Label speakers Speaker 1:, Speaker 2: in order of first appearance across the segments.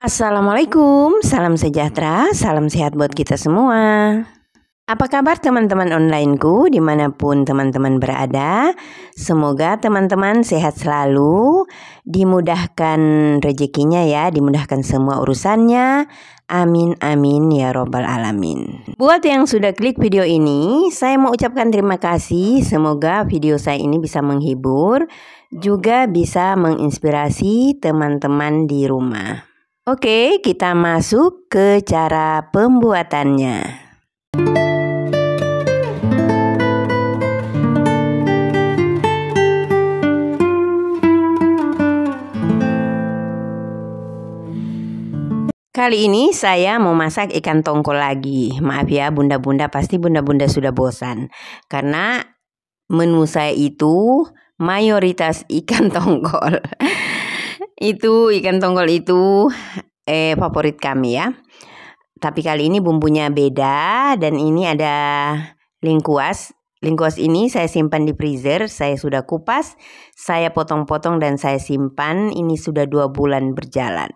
Speaker 1: Assalamualaikum, salam sejahtera, salam sehat buat kita semua. Apa kabar teman-teman onlineku dimanapun teman-teman berada? Semoga teman-teman sehat selalu, dimudahkan rezekinya ya, dimudahkan semua urusannya. Amin, amin, ya robbal alamin. Buat yang sudah klik video ini, saya mau ucapkan terima kasih. Semoga video saya ini bisa menghibur, juga bisa menginspirasi teman-teman di rumah. Oke, kita masuk ke cara pembuatannya. Kali ini saya mau masak ikan tongkol lagi. Maaf ya bunda-bunda, pasti bunda-bunda sudah bosan. Karena menu saya itu mayoritas ikan tongkol. Itu ikan tongkol itu eh favorit kami ya. Tapi kali ini bumbunya beda dan ini ada lingkuas. Lingkuas ini saya simpan di freezer, saya sudah kupas, saya potong-potong dan saya simpan. Ini sudah dua bulan berjalan.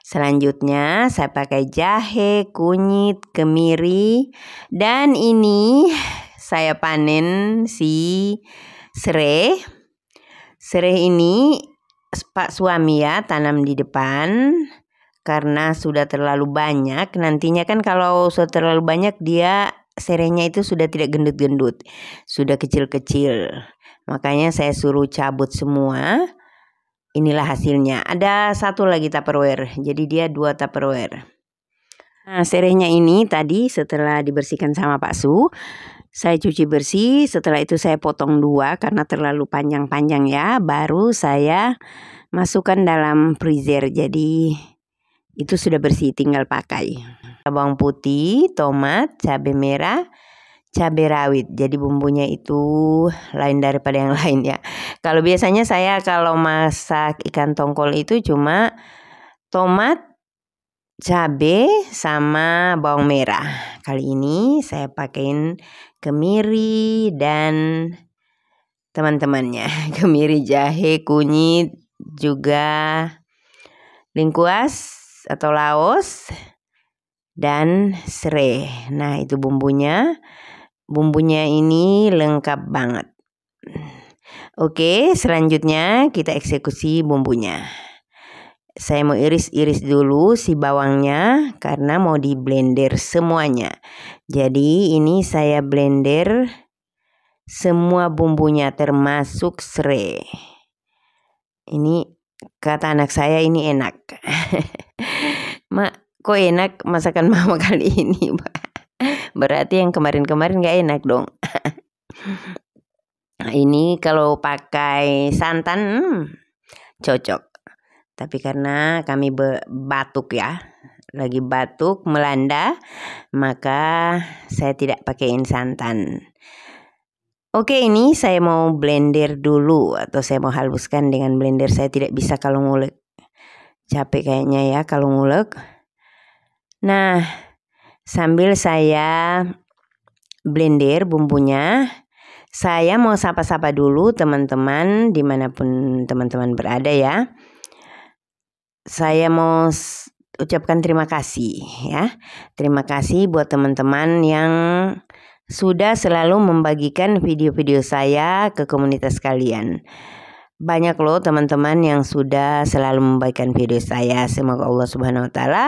Speaker 1: Selanjutnya saya pakai jahe, kunyit, kemiri dan ini saya panen si serai. Serai ini pak suami ya tanam di depan karena sudah terlalu banyak nantinya kan kalau sudah terlalu banyak dia serenya itu sudah tidak gendut-gendut sudah kecil-kecil makanya saya suruh cabut semua inilah hasilnya ada satu lagi tupperware jadi dia dua tupperware nah serenya ini tadi setelah dibersihkan sama Pak Su saya cuci bersih, setelah itu saya potong dua karena terlalu panjang-panjang ya. Baru saya masukkan dalam freezer. Jadi itu sudah bersih tinggal pakai. Bawang putih, tomat, cabai merah, cabai rawit. Jadi bumbunya itu lain daripada yang lain ya. Kalau biasanya saya kalau masak ikan tongkol itu cuma tomat, cabe sama bawang merah. Kali ini saya pakein kemiri dan teman-temannya. Kemiri jahe, kunyit, juga lingkuas atau laos dan serai. Nah, itu bumbunya. Bumbunya ini lengkap banget. Oke, selanjutnya kita eksekusi bumbunya. Saya mau iris-iris dulu si bawangnya karena mau di blender semuanya. Jadi ini saya blender semua bumbunya termasuk serai. Ini kata anak saya ini enak. Mak, kok enak masakan mama kali ini, Pak? Berarti yang kemarin-kemarin gak enak dong. Nah, ini kalau pakai santan hmm, cocok. Tapi karena kami batuk ya, lagi batuk melanda, maka saya tidak pakaiin santan. Oke ini saya mau blender dulu atau saya mau haluskan dengan blender saya tidak bisa kalau ngulek capek kayaknya ya kalau ngulek nah sambil saya blender bumbunya saya mau sapa-sapa dulu teman-teman dimanapun teman-teman berada ya saya mau ucapkan terima kasih ya. Terima kasih buat teman-teman yang sudah selalu membagikan video-video saya ke komunitas kalian. Banyak loh teman-teman yang sudah selalu membagikan video saya. Semoga Allah Subhanahu wa taala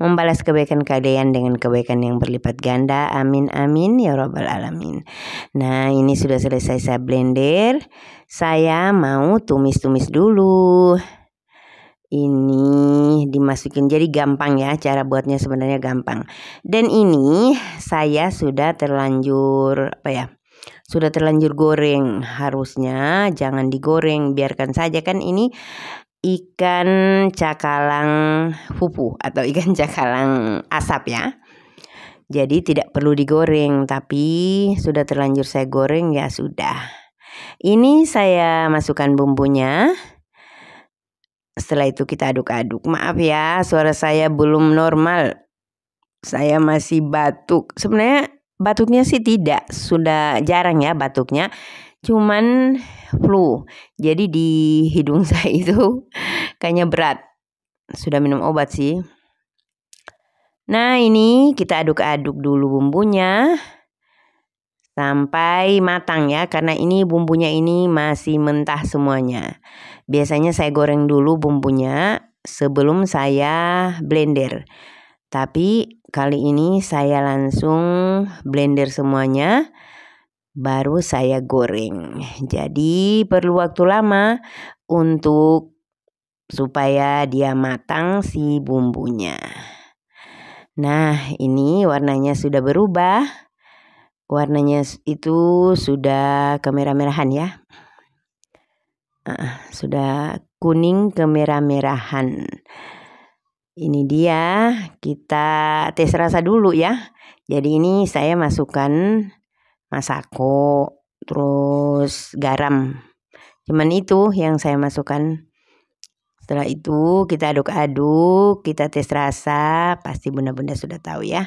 Speaker 1: membalas kebaikan kalian dengan kebaikan yang berlipat ganda. Amin amin ya rabbal alamin. Nah, ini sudah selesai saya blender. Saya mau tumis-tumis dulu ini dimasukin jadi gampang ya cara buatnya sebenarnya gampang dan ini saya sudah terlanjur apa ya sudah terlanjur goreng harusnya jangan digoreng biarkan saja kan ini ikan cakalang fufu atau ikan cakalang asap ya jadi tidak perlu digoreng tapi sudah terlanjur saya goreng ya sudah ini saya masukkan bumbunya setelah itu kita aduk-aduk. Maaf ya, suara saya belum normal. Saya masih batuk. Sebenarnya batuknya sih tidak, sudah jarang ya batuknya. Cuman flu. Jadi di hidung saya itu kayaknya berat. Sudah minum obat sih. Nah, ini kita aduk-aduk dulu bumbunya sampai matang ya karena ini bumbunya ini masih mentah semuanya. Biasanya saya goreng dulu bumbunya sebelum saya blender. Tapi kali ini saya langsung blender semuanya baru saya goreng. Jadi perlu waktu lama untuk supaya dia matang si bumbunya. Nah, ini warnanya sudah berubah warnanya itu sudah kemerah-merahan ya. Uh, sudah kuning kemerah-merahan. Ini dia, kita tes rasa dulu ya. Jadi ini saya masukkan masako, terus garam. Cuman itu yang saya masukkan setelah itu kita aduk-aduk, kita tes rasa, pasti bunda-bunda sudah tahu ya.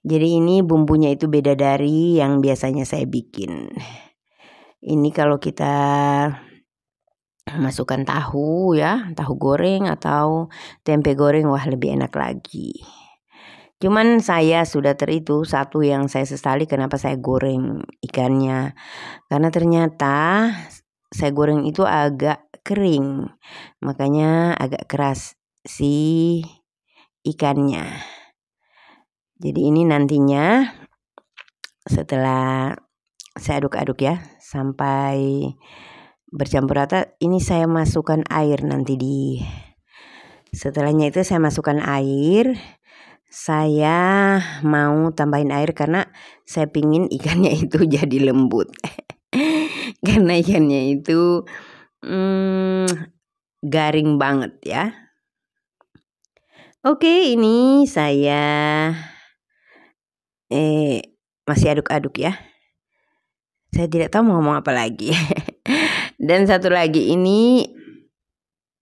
Speaker 1: Jadi ini bumbunya itu beda dari yang biasanya saya bikin. Ini kalau kita masukkan tahu ya, tahu goreng atau tempe goreng wah lebih enak lagi. Cuman saya sudah teritu satu yang saya sesali kenapa saya goreng ikannya. Karena ternyata saya goreng itu agak kering. Makanya agak keras si ikannya. Jadi ini nantinya setelah saya aduk-aduk ya sampai bercampur rata ini saya masukkan air nanti di setelahnya itu saya masukkan air saya mau tambahin air karena saya pingin ikannya itu jadi lembut karena ikannya itu Hmm, garing banget ya. Oke, ini saya eh masih aduk-aduk ya. Saya tidak tahu mau ngomong apa lagi. dan satu lagi ini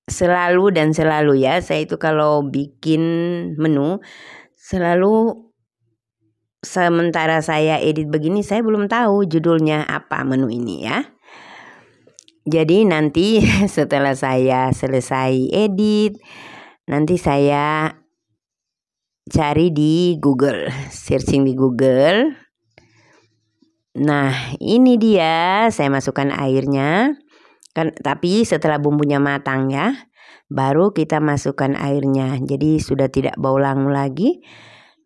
Speaker 1: selalu dan selalu ya, saya itu kalau bikin menu selalu sementara saya edit begini saya belum tahu judulnya apa menu ini ya. Jadi nanti setelah saya selesai edit, nanti saya cari di Google, searching di Google. Nah, ini dia, saya masukkan airnya. Kan tapi setelah bumbunya matang ya, baru kita masukkan airnya. Jadi sudah tidak bau langu lagi,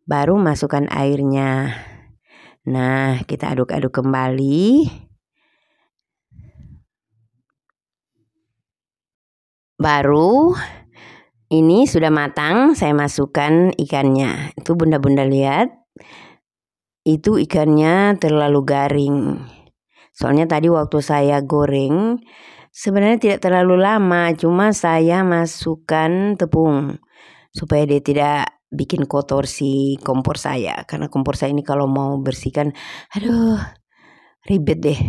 Speaker 1: baru masukkan airnya. Nah, kita aduk-aduk kembali. baru ini sudah matang saya masukkan ikannya itu bunda-bunda lihat itu ikannya terlalu garing soalnya tadi waktu saya goreng sebenarnya tidak terlalu lama cuma saya masukkan tepung supaya dia tidak bikin kotor si kompor saya karena kompor saya ini kalau mau bersihkan aduh ribet deh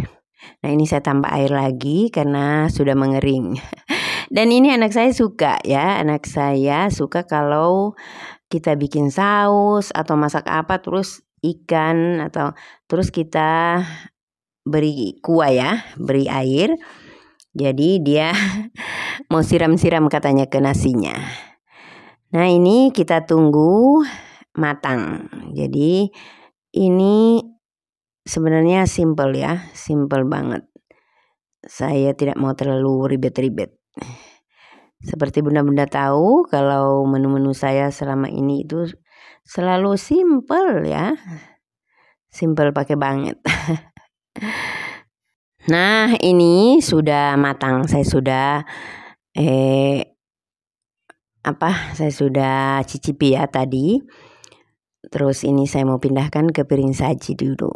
Speaker 1: nah ini saya tambah air lagi karena sudah mengering Dan ini anak saya suka ya, anak saya suka kalau kita bikin saus atau masak apa terus ikan atau terus kita beri kuah ya, beri air. Jadi dia mau siram-siram katanya ke nasinya. Nah, ini kita tunggu matang. Jadi ini sebenarnya simple ya, simple banget. Saya tidak mau terlalu ribet-ribet. Seperti Bunda-bunda tahu kalau menu-menu saya selama ini itu selalu simple ya. simple pakai banget. nah, ini sudah matang. Saya sudah eh apa? Saya sudah cicipi ya tadi. Terus ini saya mau pindahkan ke piring saji dulu.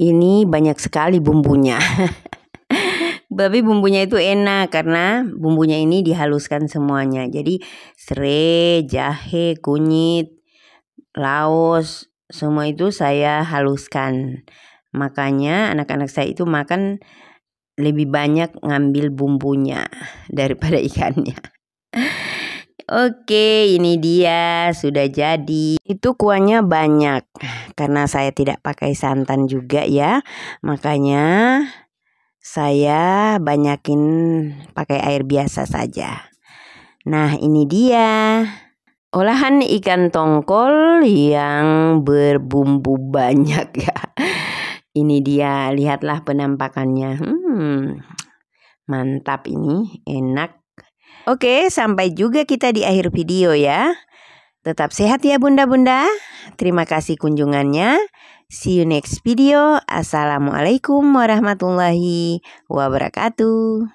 Speaker 1: Ini banyak sekali bumbunya. Tapi bumbunya itu enak karena bumbunya ini dihaluskan semuanya. Jadi serai, jahe, kunyit, laos, semua itu saya haluskan. Makanya anak-anak saya itu makan lebih banyak ngambil bumbunya daripada ikannya. Oke, ini dia sudah jadi. Itu kuahnya banyak karena saya tidak pakai santan juga ya. Makanya saya banyakin pakai air biasa saja. Nah, ini dia. Olahan ikan tongkol yang berbumbu banyak ya. Ini dia, lihatlah penampakannya. Hmm, mantap ini, enak. Oke, sampai juga kita di akhir video ya. Tetap sehat ya bunda-bunda. Terima kasih kunjungannya. See you next video. Assalamualaikum warahmatullahi wabarakatuh.